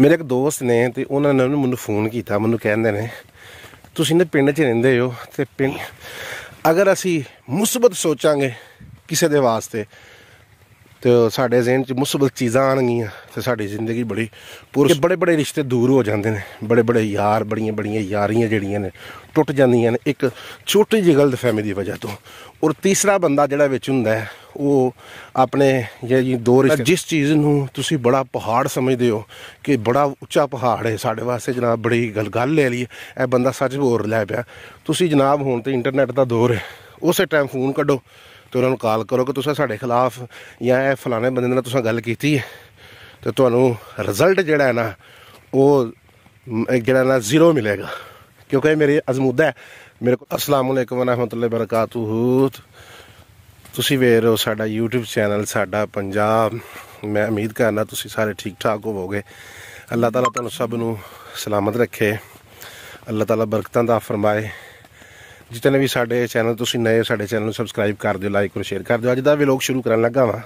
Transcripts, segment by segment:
ਮੇਰੇ ਇੱਕ ਦੋਸਤ ਨੇ ਤੇ ਉਹਨਾਂ ਨੇ ਮੈਨੂੰ ਫੋਨ ਕੀਤਾ ਮੈਨੂੰ ਕਹਿੰਦੇ ਨੇ ਤੁਸੀਂ ਨੇ ਪਿੰਡ 'ਚ ਰਹਿੰਦੇ ਹੋ ਤੇ ਪਿੰਡ ਅਗਰ ਅਸੀਂ ਮੁਸਬਤ ਸੋਚਾਂਗੇ ਕਿਸੇ ਦੇ ਵਾਸਤੇ ਤੇ ਸਾਡੇ ਜ਼ਿਹਨ 'ਚ ਮੁਸਬਤ ਚੀਜ਼ਾਂ ਆਣਗੀਆਂ ਤੇ ਸਾਡੀ ਜ਼ਿੰਦਗੀ ਬੜੀ ਪੂਰੇ ਬੜੇ ਬੜੇ ਰਿਸ਼ਤੇ ਦੂਰ ਹੋ ਜਾਂਦੇ ਨੇ ਬੜੇ ਬੜੇ ਯਾਰ ਬੜੀਆਂ ਬੜੀਆਂ ਯਾਰੀਆਂ ਜਿਹੜੀਆਂ ਨੇ ਟੁੱਟ ਜਾਂਦੀਆਂ ਨੇ ਇੱਕ ਛੋਟੀ ਜਿਹੀ ਗਲਤ ਫਹਿਮੀ ਦੀ ਵਜ੍ਹਾ ਤੋਂ ਔਰ ਤੀਸਰਾ ਬੰਦਾ ਜਿਹੜਾ ਵਿੱਚ ਹੁੰਦਾ ਹੈ ਉਹ ਆਪਣੇ ਜਿਹੜੀ ਦੋ ਰਿਸ਼ਤੇ ਜਿਸ ਚੀਜ਼ ਨੂੰ ਤੁਸੀਂ ਬੜਾ ਪਹਾੜ ਸਮਝਦੇ ਹੋ ਕਿ ਬੜਾ ਉੱਚਾ ਪਹਾੜ ਹੈ ਸਾਡੇ ਵਾਸਤੇ ਜਨਾਬ ਬੜੀ ਗੱਲ ਗੱਲ ਲੈ ਲਈ ਇਹ ਬੰਦਾ ਸੱਚ ਬੋਲ ਲੈ ਪਿਆ ਤੁਸੀਂ ਜਨਾਬ ਹੁਣ ਤੇ ਇੰਟਰਨੈਟ ਦਾ ਦੌਰ ਹੈ ਉਸੇ ਟਾਈਮ ਫੋਨ ਕੱਢੋ ਤੇ ਉਹਨਾਂ ਨੂੰ ਕਾਲ ਕਰੋ ਕਿ ਤੁਸੀਂ ਸਾਡੇ ਖਿਲਾਫ ਜਾਂ ਇਹ ਫਲਾਣੇ ਬੰਦੇ ਨਾਲ ਤੁਸੀਂ ਗੱਲ ਕੀਤੀ ਹੈ ਤੇ ਤੁਹਾਨੂੰ ਰਿਜ਼ਲਟ ਜਿਹੜਾ ਹੈ ਨਾ ਉਹ ਜਿਹੜਾ ਨਾ ਜ਼ੀਰੋ ਮਿਲੇਗਾ ਕਿਉਂਕਿ ਇਹ ਮੇਰੀ ਅਜ਼ਮੂਦਾ ਹੈ ਮੇਰੇ ਕੋਲ ਅਸਲਾਮ ਅਲੈਕਮ ਵਰਹਿਮਤੁਲਲਾਹ ਬਰਕਾਤੁਹ ਤੁਸੀਂ ਵੇਖ ਰਹੇ ਹੋ ਸਾਡਾ YouTube ਚੈਨਲ ਸਾਡਾ ਪੰਜਾਬ ਮੈਂ ਉਮੀਦ ਕਰਨਾ ਤੁਸੀਂ ਸਾਰੇ ਠੀਕ ਠਾਕ ਹੋਵੋਗੇ ਅੱਲਾਹ ਤਾਲਾ ਤੁਹਾਨੂੰ ਸਭ ਨੂੰ ਸਲਾਮਤ ਰੱਖੇ ਅੱਲਾਹ ਤਾਲਾ ਬਰਕਤਾਂ ਦਾ ਫਰਮਾਏ ਜਿਤਨੇ ਵੀ ਸਾਡੇ ਚੈਨਲ ਤੁਸੀਂ ਨਏ ਸਾਡੇ ਚੈਨਲ ਨੂੰ ਸਬਸਕ੍ਰਾਈਬ ਕਰ ਦਿਓ ਲਾਈਕ ਔਰ ਸ਼ੇਅਰ ਕਰ ਦਿਓ ਅੱਜ ਦਾ ਵੀ ਸ਼ੁਰੂ ਕਰਨ ਲੱਗਾ ਵਾਂ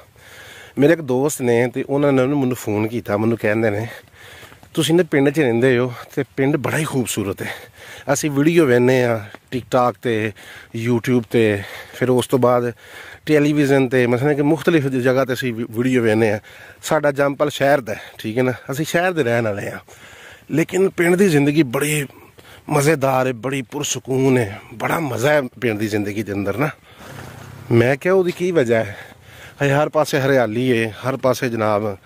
ਮੇਰੇ ਇੱਕ ਦੋਸਤ ਨੇ ਤੇ ਉਹਨਾਂ ਨੇ ਮੈਨੂੰ ਫੋਨ ਕੀਤਾ ਮੈਨੂੰ ਕਹਿੰਦੇ ਨੇ ਤੁਸੀਂ ਨੇ ਪਿੰਡ 'ਚ ਰਹਿੰਦੇ ਹੋ ਤੇ ਪਿੰਡ ਬੜਾ ਹੀ ਖੂਬਸੂਰਤ ਹੈ ਅਸੀਂ ਵੀਡੀਓ ਵੇਖਨੇ ਆ ਟਿਕਟਾਕ ਤੇ YouTube ਤੇ ਫਿਰ ਉਸ ਤੋਂ ਬਾਅਦ ਟੈਲੀਵਿਜ਼ਨ ਤੇ ਮਸਲਨ ਕਿ ਮੁxtਲਿਫ ਜਗ੍ਹਾ ਤੇ ਅਸੀਂ ਵੀਡੀਓ ਵੇਖਨੇ ਆ ਸਾਡਾ ਜੰਪਲ ਸ਼ਹਿਰ ਦਾ ਠੀਕ ਹੈ ਨਾ ਅਸੀਂ ਸ਼ਹਿਰ ਦੇ ਰਹਿਣ ਵਾਲੇ ਆ ਲੇਕਿਨ ਪਿੰਡ ਦੀ ਜ਼ਿੰਦਗੀ ਬੜੀ ਮਜ਼ੇਦਾਰ ਹੈ ਬੜੀ ਪੁਰਸਕੂਨ ਹੈ ਬੜਾ ਮਜ਼ਾ ਹੈ ਪਿੰਡ ਦੀ ਜ਼ਿੰਦਗੀ ਦੇ ਅੰਦਰ ਨਾ ਮੈਂ ਕਿਹਾ ਉਹਦੀ ਕੀ ਵਜ੍ਹਾ ਹੈ ਹਏ ਹਰ ਪਾਸੇ ਹਰਿਆਲੀ ਹੈ ਹਰ ਪਾਸੇ ਜਨਾਬ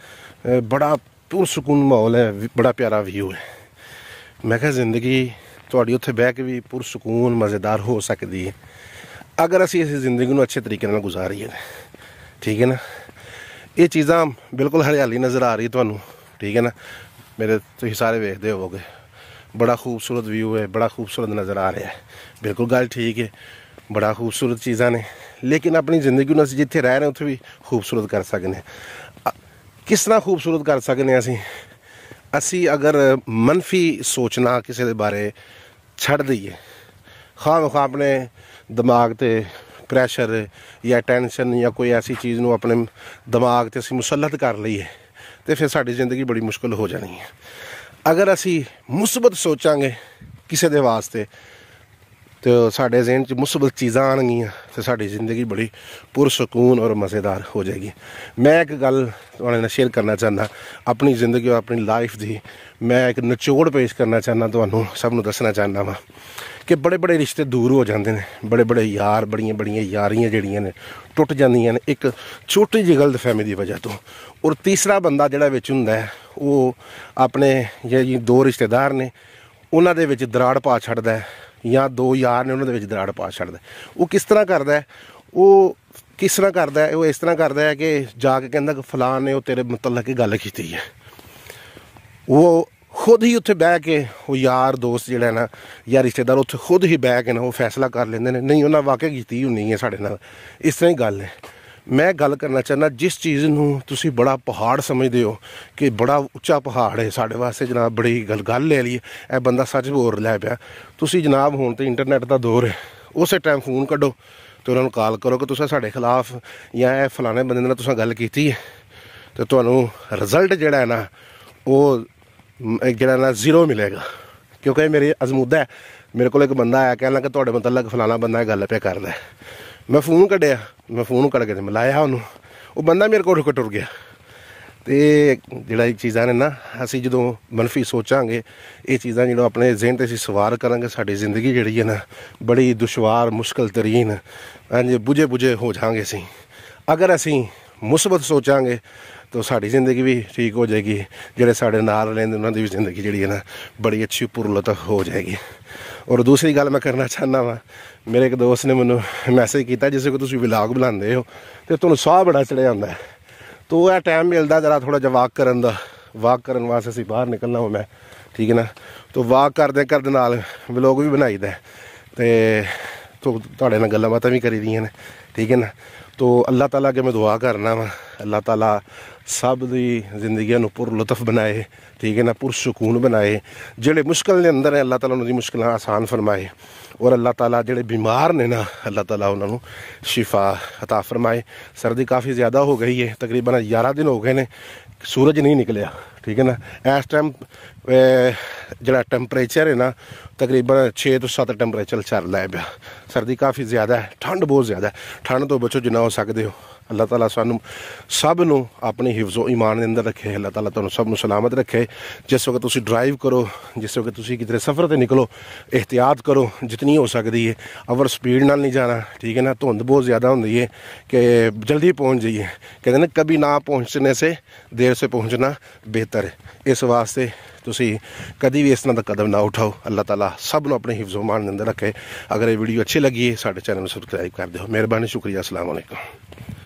ਬੜਾ ਪੁਰਸਕੂਨ ਮਾਹੌਲ ਹੈ ਬੜਾ ਪਿਆਰਾ ਵਿਊ ਹੈ ਮੈਂ ਕਿਹਾ ਜ਼ਿੰਦਗੀ ਤੁਹਾਡੀ ਉੱਥੇ ਬਹਿ ਕੇ ਵੀ ਪੁਰਸਕੂਨ ਮਜ਼ੇਦਾਰ ਹੋ ਸਕਦੀ ਹੈ ਅਗਰ ਅਸੀਂ ਇਸ ਜ਼ਿੰਦਗੀ ਨੂੰ ਅੱਛੇ ਤਰੀਕੇ ਨਾਲ ਗੁਜ਼ਾਰੀਏ ਠੀਕ ਹੈ ਨਾ ਇਹ ਚੀਜ਼ਾਂ ਬਿਲਕੁਲ ਹਰਿਆਲੀ ਨਜ਼ਰ ਆ ਰਹੀ ਤੁਹਾਨੂੰ ਠੀਕ ਹੈ ਨਾ ਮੇਰੇ ਤੁਸੀਂ ਸਾਰੇ ਵੇਖਦੇ ਹੋਵੋਗੇ ਬੜਾ ਖੂਬਸੂਰਤ ਵਿਊ ਹੈ ਬੜਾ ਖੂਬਸੂਰਤ ਨਜ਼ਰ ਆ ਰਿਹਾ ਹੈ ਬਿਲਕੁਲ ਗੱਲ ਠੀਕ ਹੈ ਬੜਾ ਖੂਬਸੂਰਤ ਚੀਜ਼ਾਂ ਨੇ ਲੇਕਿਨ ਆਪਣੀ ਜ਼ਿੰਦਗੀ ਨੂੰ ਅਸੀਂ ਜਿੱਥੇ ਰਹਿ ਰਹੇ ਉੱਥੇ ਵੀ ਖੂਬਸੂਰਤ ਕਰ ਸਕਦੇ ਹਾਂ ਕਿਸ ਤਰ੍ਹਾਂ ਖੂਬਸੂਰਤ ਕਰ ਸਕਦੇ ਹਾਂ ਅਸੀਂ ਅਸੀਂ ਅਗਰ ਮੰਨਫੀ ਸੋਚਣਾ ਕਿਸੇ ਦੇ ਬਾਰੇ ਛੱਡ ਦਈਏ ਖਾਮ ਖਾ ਆਪਣੇ ਦਿਮਾਗ ਤੇ ਪ੍ਰੈਸ਼ਰ ਜਾਂ ਟੈਨਸ਼ਨ ਜਾਂ ਕੋਈ ਐਸੀ ਚੀਜ਼ ਨੂੰ ਆਪਣੇ ਦਿਮਾਗ ਤੇ ਅਸੀਂ ਮੁਸੱਲਤ ਕਰ ਲਈਏ ਤੇ ਫਿਰ ਸਾਡੀ ਜ਼ਿੰਦਗੀ ਬੜੀ ਮੁਸ਼ਕਲ ਹੋ ਜਾਣੀ ਹੈ ਅਗਰ ਅਸੀਂ ਮੁਸਬਤ ਸੋਚਾਂਗੇ ਕਿਸੇ ਦੇ ਵਾਸਤੇ ਤੇ ਸਾਡੇ ਜ਼ਿਹਨ 'ਚ ਮੁਸਬਤ ਚੀਜ਼ਾਂ ਆਣਗੀਆਂ ਤੇ ਸਾਡੀ ਜ਼ਿੰਦਗੀ ਬੜੀ ਪੁਰ ਸਕੂਨ ਔਰ ਮਜ਼ੇਦਾਰ ਹੋ ਜਾਏਗੀ ਮੈਂ ਇੱਕ ਗੱਲ ਤੁਹਾਡੇ ਨਾਲ ਸ਼ੇਅਰ ਕਰਨਾ ਚਾਹੁੰਦਾ ਆਪਣੀ ਜ਼ਿੰਦਗੀ ਔਰ ਆਪਣੀ ਲਾਈਫ ਦੀ ਮੈਂ ਇੱਕ ਨਿਚੋੜ ਪੇਸ਼ ਕਰਨਾ ਚਾਹੁੰਦਾ ਤੁਹਾਨੂੰ ਸਭ ਨੂੰ ਦੱਸਣਾ ਚਾਹੁੰਦਾ ਵਾਂ ਕਿ ਬੜੇ ਬੜੇ ਰਿਸ਼ਤੇ ਦੂਰ ਹੋ ਜਾਂਦੇ ਨੇ ਬੜੇ ਬੜੇ ਯਾਰ ਬੜੀਆਂ ਬੜੀਆਂ ਯਾਰੀਆਂ ਜਿਹੜੀਆਂ ਨੇ ਟੁੱਟ ਜਾਂਦੀਆਂ ਨੇ ਇੱਕ ਛੋਟੀ ਜਿਹੀ ਗਲਤ ਫਹਿਮੀ ਦੀ ਵਜ੍ਹਾ ਤੋਂ ਔਰ ਤੀਸਰਾ ਬੰਦਾ ਜਿਹੜਾ ਵਿੱਚ ਹੁੰਦਾ ਹੈ ਉਹ ਆਪਣੇ ਜਿਹੜੇ ਦੋ ਰਿਸ਼ਤੇਦਾਰ ਨੇ ਉਹਨਾਂ ਦੇ ਵਿੱਚ ਦਰਾੜ ਪਾ ਛੱਡਦਾ ਹੈ ਜਾਂ ਦੋ ਯਾਰ ਨੇ ਉਹਨਾਂ ਦੇ ਵਿੱਚ ਦਰਾੜ ਪਾ ਛੱਡਦਾ ਉਹ ਕਿਸ ਤਰ੍ਹਾਂ ਕਰਦਾ ਉਹ ਕਿਸ ਤਰ੍ਹਾਂ ਕਰਦਾ ਉਹ ਇਸ ਤਰ੍ਹਾਂ ਕਰਦਾ ਹੈ ਕਿ ਜਾ ਕੇ ਕਹਿੰਦਾ ਕਿ ਫਲਾਣ ਨੇ ਉਹ ਤੇਰੇ ਮੁਤਲਕ ਹੀ ਗੱਲ ਕੀਤੀ ਹੈ ਉਹ ਖੁਦ ਹੀ ਉੱਥੇ ਬਹਿ ਕੇ ਉਹ ਯਾਰ ਦੋਸਤ ਜਿਹੜਾ ਨਾ ਯਾਰ ਰਿਸ਼ਤੇਦਾਰ ਉੱਥੇ ਖੁਦ ਹੀ ਬਹਿ ਕੇ ਨਾ ਉਹ ਫੈਸਲਾ ਕਰ ਲੈਂਦੇ ਨੇ ਨਹੀਂ ਉਹਨਾਂ ਵਾਕਿਆ ਕੀਤੀ ਹੁੰਨੀ ਹੈ ਸਾਡੇ ਨਾਲ ਇਸ ਤਰ੍ਹਾਂ ਹੀ ਗੱਲ ਹੈ ਮੈਂ ਗੱਲ ਕਰਨਾ ਚਾਹੁੰਦਾ ਜਿਸ ਚੀਜ਼ ਨੂੰ ਤੁਸੀਂ ਬੜਾ ਪਹਾੜ ਸਮਝਦੇ ਹੋ ਕਿ ਬੜਾ ਉੱਚਾ ਪਹਾੜ ਹੈ ਸਾਡੇ ਵਾਸਤੇ ਜਨਾਬ ਬੜੀ ਗੱਲ ਗੱਲ ਲੈ ਲਈ ਇਹ ਬੰਦਾ ਸੱਚ ਬੋਲ ਰਿਹਾ ਪਿਆ ਤੁਸੀਂ ਜਨਾਬ ਹੁਣ ਤੇ ਇੰਟਰਨੈਟ ਦਾ ਦੌਰ ਹੈ ਉਸੇ ਟਾਈਮ ਫੋਨ ਕੱਢੋ ਤੇ ਉਹਨਾਂ ਨੂੰ ਕਾਲ ਕਰੋ ਕਿ ਤੁਸੀਂ ਸਾਡੇ ਖਿਲਾਫ ਜਾਂ ਇਹ ਫਲਾਣੇ ਬੰਦੇ ਨਾਲ ਤੁਸੀਂ ਗੱਲ ਕੀਤੀ ਹੈ ਤੇ ਤੁਹਾਨੂੰ ਰਿਜ਼ਲਟ ਜਿਹੜਾ ਹੈ ਨਾ ਉਹ ਜਿਹੜਾ ਨਾ ਜ਼ੀਰੋ ਮਿਲੇਗਾ ਕਿਉਂਕਿ ਮੇਰੇ ਅਜ਼ਮੂਦਾ ਹੈ ਮੇਰੇ ਕੋਲ ਇੱਕ ਬੰਦਾ ਆਇਆ ਕਹਿੰਦਾ ਕਿ ਤੁਹਾਡੇ ਮਤਲਬ ਫਲਾਣਾ ਬੰਦਾ ਇਹ ਗੱਲ ਪਿਆ ਕਰਦਾ ਹੈ ਮੈਂ ਫੋਨ ਕੱਢਿਆ ਮੈਂ ਫੋਨ ਕੱਢ ਕੇ ਤੇ ਮਿਲਾਇਆ ਉਹਨੂੰ ਉਹ ਬੰਦਾ ਮੇਰੇ ਕੋਲ ਰੁਕ ਟੁਰ ਗਿਆ ਤੇ ਜਿਹੜਾ ਇਹ ਚੀਜ਼ਾਂ ਨੇ ਨਾ ਅਸੀਂ ਜਦੋਂ ਮਨਫੀ ਸੋਚਾਂਗੇ ਇਹ ਚੀਜ਼ਾਂ ਜਿਹੜਾ ਆਪਣੇ ਜ਼ਿਹਨ ਤੇ ਅਸੀਂ ਸਵਾਰ ਕਰਾਂਗੇ ਸਾਡੀ ਜ਼ਿੰਦਗੀ ਜਿਹੜੀ ਹੈ ਨਾ ਬੜੀ ਦੁਸ਼ਵਾਰ ਮੁਸ਼ਕਲ ਤਰੀਨ ਹਾਂਜੀ ਬੁਝੇ ਬੁਝੇ ਹੋ ਜਾਾਂਗੇ ਅਸੀਂ ਅਗਰ ਅਸੀਂ ਮੁਸਬਤ ਸੋਚਾਂਗੇ ਤਾਂ ਸਾਡੀ ਜ਼ਿੰਦਗੀ ਵੀ ਠੀਕ ਹੋ ਜਾਏਗੀ ਜਿਹੜੇ ਸਾਡੇ ਨਾਲ ਰਹਿੰਦੇ ਉਹਨਾਂ ਦੀ ਵੀ ਜ਼ਿੰਦਗੀ ਜਿਹੜੀ ਹੈ ਨਾ ਬੜੀ ਅੱਛੀ ਪੁਰਲਤਫ ਹੋ ਜਾਏਗੀ ਔਰ ਦੂਸਰੀ ਗੱਲ ਮੈਂ ਕਰਨਾ ਚਾਹਨਾ ਵਾਂ ਮੇਰੇ ਇੱਕ ਦੋਸਤ ਨੇ ਮੈਨੂੰ ਮੈਸੇਜ ਕੀਤਾ ਜਿਸੇ ਕੋ ਤੁਸੀਂ ਵਲੌਗ ਬਣਾਉਂਦੇ ਹੋ ਤੇ ਤੁਹਾਨੂੰ ਸਾਹ ਬੜਾ ਚੜਿਆ ਜਾਂਦਾ ਤੋ ਇਹ ਟਾਈਮ ਮਿਲਦਾ ਜਰਾ ਥੋੜਾ ਜਿਹਾ ਵਾਕ ਕਰਨ ਦਾ ਵਾਕ ਕਰਨ ਵਾਸਤੇ ਅਸੀਂ ਬਾਹਰ ਨਿਕਲਣਾ ਹੋ ਮੈਂ ਠੀਕ ਹੈ ਨਾ ਤੋ ਵਾਕ ਕਰਦੇ ਕਰਦੇ ਨਾਲ ਵਲੌਗ ਵੀ ਬਣਾਈਦਾ ਤੇ तो गल बात भी करी दी ठीक है ना तो अल्लाह ताला अगर मैं दुआ करना वा अल्लाह ताला सब की जिंदगी पुर लुत्फ बनाए ठीक है ना पुर सुकून बनाए जेडे मुश्किल के अंदर है अल्लाह तला उन्होंने मुश्किल आसान फरमाए और अल्लाह तला जे बीमार ने ना अल्लाह ताला उन्होंने शिफा हता फरमाए सर्दी काफ़ी ज़्यादा हो गई है तकरीबन ग्यारह दिन हो गए हैं सूरज नहीं निकलिया ਠੀਕ ਹੈ ਨਾ ਇਸ ਟਾਈਮ ਜਿਹੜਾ ਟੈਂਪਰੇਚਰ ਹੈ ਨਾ ਤਕਰੀਬਨ 6 ਤੋਂ 7 ਟੈਂਪਰੇਚਰ ਚੱਲ ਰਿਹਾ ਪਿਆ ਸਰਦੀ ਕਾਫੀ ਜ਼ਿਆਦਾ ਹੈ ਠੰਡ ਬਹੁਤ ਜ਼ਿਆਦਾ ਹੈ ਠੰਡ ਤੋਂ ਬਚੋ ਜਿੰਨਾ ਹੋ ਸਕਦੇ ਹੋ ਅੱਲਾਹ ਤਾਲਾ ਸਾਨੂੰ ਸਭ ਨੂੰ ਆਪਣੀ ਹਿਫਜ਼ੋ ਇਮਾਨ ਦੇ ਅੰਦਰ ਰੱਖੇ ਅੱਲਾਹ ਤਾਲਾ ਤੁਹਾਨੂੰ ਸਭ ਨੂੰ ਸਲਾਮਤ ਰੱਖੇ ਜਿਸ ਵਕਤ ਤੁਸੀਂ ਡਰਾਈਵ ਕਰੋ ਜਿਸ ਵਕਤ ਤੁਸੀਂ ਕਿਤੇ ਸਫ਼ਰ ਤੇ ਨਿਕਲੋ ਇhtiyat ਕਰੋ ਜਿਤਨੀ ਹੋ ਸਕਦੀ ਹੈ ਅਵਰ ਸਪੀਡ ਨਾਲ ਨਹੀਂ ਜਾਣਾ ਠੀਕ ਹੈ ਨਾ ਧੁੰਦ ਬਹੁਤ ਜ਼ਿਆਦਾ ਹੁੰਦੀ ਹੈ ਕਿ ਜਲਦੀ ਪਹੁੰਚ ਜਾਈਏ ਕਹਿੰਦੇ ਨੇ ਕभी ਨਾ ਪਹੁੰਚਣੇ ਸੇ ਦੇਰ ਸੇ ਪਹੁੰਚਣਾ ਬੇ ਬਿਹਤਰ ਹੈ ਇਸ ਵਾਸਤੇ ਤੁਸੀਂ ਕਦੀ ਵੀ ਇਸ ਤਰ੍ਹਾਂ ਦਾ ਕਦਮ ਨਾ ਉਠਾਓ ਅੱਲਾਹ ਤਾਲਾ ਸਭ ਨੂੰ ਆਪਣੇ ਮਾਨ ਦੇ ਅੰਦਰ ਰੱਖੇ ਅਗਰ ਇਹ ਵੀਡੀਓ ਅੱਛੀ ਲੱਗੀ ਹੈ ਸਾਡੇ ਚੈਨਲ ਨੂੰ ਸਬਸਕ੍ਰਾਈਬ ਕਰ ਦਿਓ ਮਿਹਰਬਾਨੀ ਸ਼ੁਕਰੀਆ ਅਸਲਾਮ ਅਲੈਕੁਮ